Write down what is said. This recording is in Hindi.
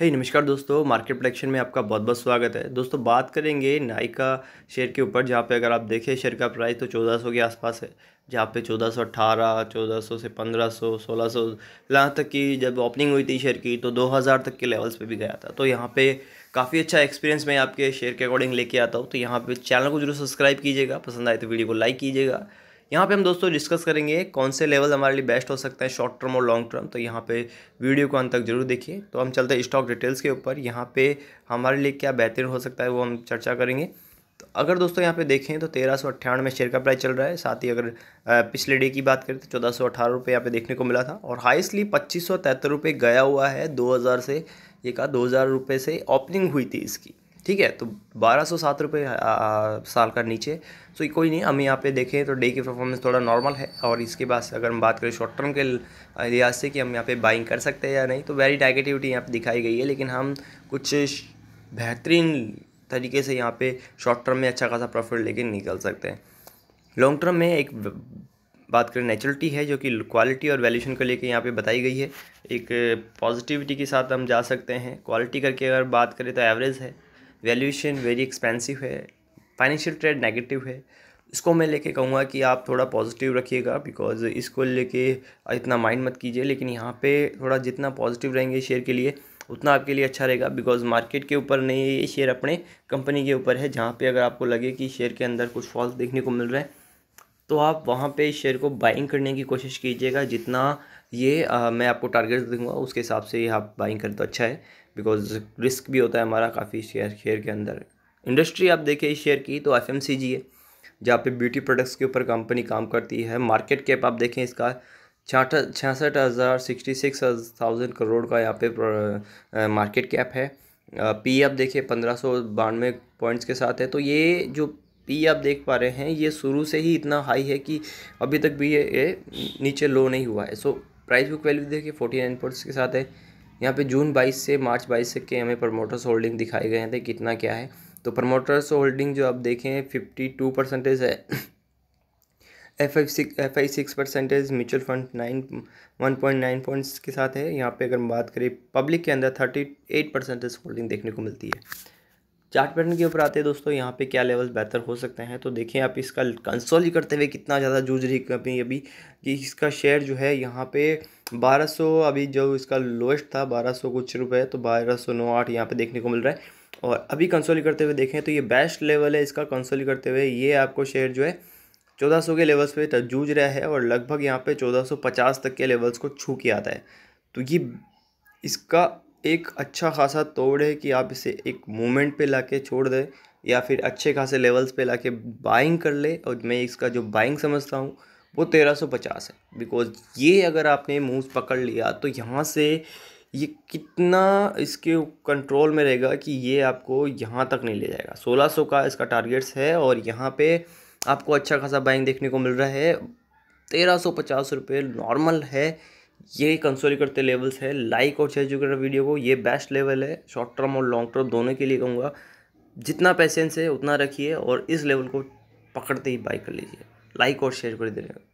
हे hey, नमस्कार दोस्तों मार्केट प्रोडक्शन में आपका बहुत बहुत स्वागत है दोस्तों बात करेंगे नाइका शेयर के ऊपर जहाँ पे अगर आप देखें शेयर का प्राइस तो 1400 के आसपास है जहाँ पे 1418, 1400 से 1500, 1600 यहाँ तक की जब ओपनिंग हुई थी शेयर की तो 2000 तक के लेवल्स पे भी गया था तो यहाँ पे काफ़ी अच्छा एक्सपीरियंस मैं आपके शेयर के अकॉर्डिंग लेके आता हूँ तो यहाँ पर चैनल को जरूर सब्सक्राइब कीजिएगा पसंद आए तो वीडियो को लाइक कीजिएगा यहाँ पे हम दोस्तों डिस्कस करेंगे कौन से लेवल हमारे लिए बेस्ट हो सकते हैं शॉर्ट टर्म और लॉन्ग टर्म तो यहाँ पे वीडियो को अंत तक जरूर देखिए तो हम चलते हैं स्टॉक डिटेल्स के ऊपर यहाँ पे हमारे लिए क्या बेहतर हो सकता है वो हम चर्चा करेंगे तो अगर दोस्तों यहाँ पे देखें तो तेरह सौ अट्ठानवे शेयर का प्राइस चल रहा है साथ ही अगर पिछले डे की बात करें तो चौदह सौ अठारह रुपये यहाँ पे देखने को मिला था और हाइस्टली पच्चीस सौ तिहत्तर रुपये गया हुआ है दो हज़ार से ये कहा दो हज़ार रुपये से ओपनिंग हुई थी इसकी ठीक है तो बारह सौ सात रुपये साल का नीचे सो तो कोई नहीं हम यहाँ पे देखें तो डे की परफॉर्मेंस थोड़ा नॉर्मल है और इसके बाद अगर हम बात करें शॉर्ट टर्म के लिहाज से कि हम यहाँ पे बाइंग कर सकते हैं या नहीं तो वेरी नेगेटिविटी यहाँ पे दिखाई गई है लेकिन हम कुछ बेहतरीन तरीके से यहाँ पर शॉर्ट टर्म में अच्छा खासा प्रॉफिट लेके निकल सकते हैं लॉन्ग टर्म में एक बात करें नेचुरलिटी है जो कि क्वालिटी और वैल्यूशन को लेके यहाँ पे बताई गई है एक पॉजिटिविटी के साथ हम जा सकते हैं क्वालिटी करके अगर बात करें तो एवरेज है वैल्यूएशन वेरी एक्सपेंसिव है फाइनेंशियल ट्रेड नेगेटिव है इसको मैं लेके कहूँगा कि आप थोड़ा पॉजिटिव रखिएगा बिकॉज इसको लेके इतना माइंड मत कीजिए लेकिन यहाँ पे थोड़ा जितना पॉजिटिव रहेंगे शेयर के लिए उतना आपके लिए अच्छा रहेगा बिकॉज मार्केट के ऊपर नहीं है ये शेयर अपने कंपनी के ऊपर है जहाँ पे अगर आपको लगे कि शेयर के अंदर कुछ फॉल्स देखने को मिल रहा है तो आप वहाँ पे शेयर को बाइंग करने की कोशिश कीजिएगा जितना ये आ, मैं आपको टारगेट दूंगा उसके हिसाब से आप बाइंग कर तो अच्छा है बिकॉज रिस्क भी होता है हमारा काफ़ी शेयर शेयर के अंदर इंडस्ट्री आप देखें इस शेयर की तो एफ एम सी जी है जहाँ पे ब्यूटी प्रोडक्ट्स के ऊपर कंपनी काम करती है मार्केट कैप आप देखें इसका छाठ छियासठ हज़ार सिक्सटी सिक्स थाउजेंड करोड़ का यहाँ पे मार्केट कैप है पी आप देखिए पंद्रह सौ बानवे पॉइंट्स के साथ है तो ये जो पी आप देख पा रहे हैं ये शुरू से ही इतना हाई है कि अभी तक भी ये, ये नीचे लो नहीं हुआ है सो प्राइस बुक वैल्यू देखिए फोर्टी नाइन पॉइंट्स के साथ है यहाँ पे जून 22 से मार्च 22 तक के हमें प्रमोटर्स होल्डिंग दिखाए गए थे तो कितना क्या है तो प्रमोटर्स होल्डिंग जो आप देखें फिफ्टी टू परसेंटेज है F I six F I six percentage mutual fund nine one point nine points के साथ है यहाँ पे अगर हम बात करें पब्लिक के अंदर थर्टी एट परसेंटेज होल्डिंग देखने को मिलती है चार्ट पैटर्न के ऊपर आते हैं दोस्तों यहाँ पे क्या लेवल बेहतर हो सकते हैं तो देखें आप इसका कंसोल करते हुए कितना ज़्यादा जूझ रही कंपनी अभी कि इसका शेयर जो है यहाँ पे 1200 अभी जो इसका लोएस्ट था 1200 कुछ रुपए तो सौ नौ आठ यहाँ पर देखने को मिल रहा है और अभी कंसोल करते हुए देखें तो ये बेस्ट लेवल है इसका कंसोल करते हुए ये आपको शेयर जो है चौदह के लेवल्स पर जूझ रहा है और लगभग यहाँ पर चौदह तक के लेवल्स को छू के आता है तो ये इसका एक अच्छा खासा तोड़ है कि आप इसे एक मोमेंट पे लाके छोड़ दें या फिर अच्छे खासे लेवल्स पे लाके बाइंग कर ले और मैं इसका जो बाइंग समझता हूँ वो तेरह सौ पचास है बिकॉज ये अगर आपने मूव पकड़ लिया तो यहाँ से ये कितना इसके कंट्रोल में रहेगा कि ये आपको यहाँ तक नहीं ले जाएगा सोलह सौ का इसका टारगेट्स है और यहाँ पे आपको अच्छा खासा बाइंग देखने को मिल रहा है तेरह सौ पचास रुपये नॉर्मल है ये कंसोल करते लेवल्स है लाइक और शेयर जो कर वीडियो को ये बेस्ट लेवल है शॉर्ट टर्म और लॉन्ग टर्म दोनों के लिए कहूँगा जितना पैसेंस है उतना रखिए और इस लेवल को पकड़ते ही बाई कर लीजिए लाइक और शेयर कर हैं